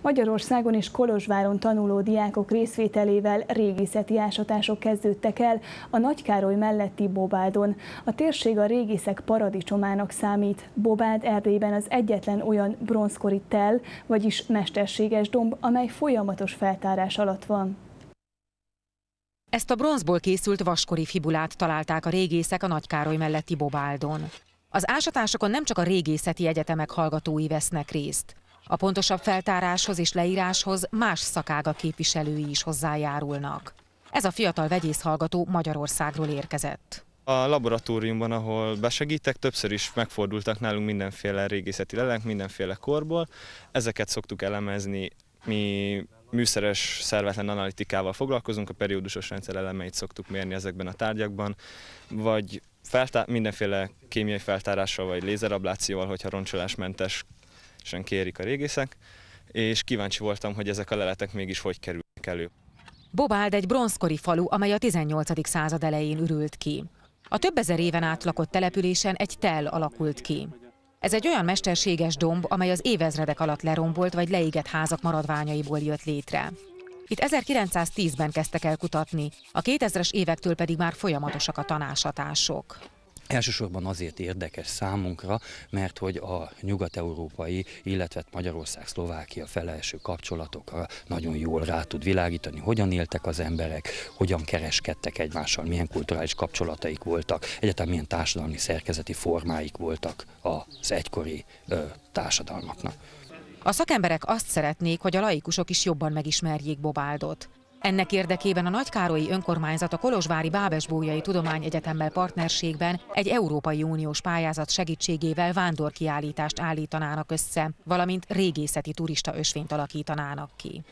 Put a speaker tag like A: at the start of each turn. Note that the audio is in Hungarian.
A: Magyarországon és Kolozsváron tanuló diákok részvételével régészeti ásatások kezdődtek el a Nagykároly melletti Bobádon. A térség a régészek paradicsomának számít. Bobád Erdélyben az egyetlen olyan bronzkori tel, vagyis mesterséges domb, amely folyamatos feltárás alatt van.
B: Ezt a bronzból készült vaskori fibulát találták a régészek a Nagykároly melletti Bobáldon. Az ásatásokon nem csak a régészeti egyetemek hallgatói vesznek részt. A pontosabb feltáráshoz és leíráshoz más szakága képviselői is hozzájárulnak. Ez a fiatal vegyész hallgató Magyarországról érkezett.
C: A laboratóriumban, ahol besegítek, többször is megfordultak nálunk mindenféle régészeti lelenk, mindenféle korból. Ezeket szoktuk elemezni. Mi műszeres szervetlen analitikával foglalkozunk, a periódusos rendszer elemeit szoktuk mérni ezekben a tárgyakban, vagy feltá- mindenféle kémiai feltárással, vagy lézerablációval, hogyha roncsolásmentes rendszeresen kérik a régészek, és kíváncsi voltam, hogy ezek a leletek mégis hogy kerülnek elő.
B: Bobáld egy bronzkori falu, amely a 18. század elején ürült ki. A több ezer éven átlakott településen egy tel alakult ki. Ez egy olyan mesterséges domb, amely az évezredek alatt lerombolt vagy leégett házak maradványaiból jött létre. Itt 1910-ben kezdtek el kutatni, a 2000-es évektől pedig már folyamatosak a tanásatások.
D: Elsősorban azért érdekes számunkra, mert hogy a nyugat-európai, illetve Magyarország-Szlovákia felelső kapcsolatokra nagyon jól rá tud világítani, hogyan éltek az emberek, hogyan kereskedtek egymással, milyen kulturális kapcsolataik voltak, egyáltalán milyen társadalmi szerkezeti formáik voltak az egykori ö, társadalmaknak.
B: A szakemberek azt szeretnék, hogy a laikusok is jobban megismerjék Bobáldot. Ennek érdekében a Nagykárolyi Önkormányzat a Kolozsvári Bábesbójai Tudományegyetemmel partnerségben egy Európai Uniós pályázat segítségével vándorkiállítást állítanának össze, valamint régészeti turista ösvényt alakítanának ki.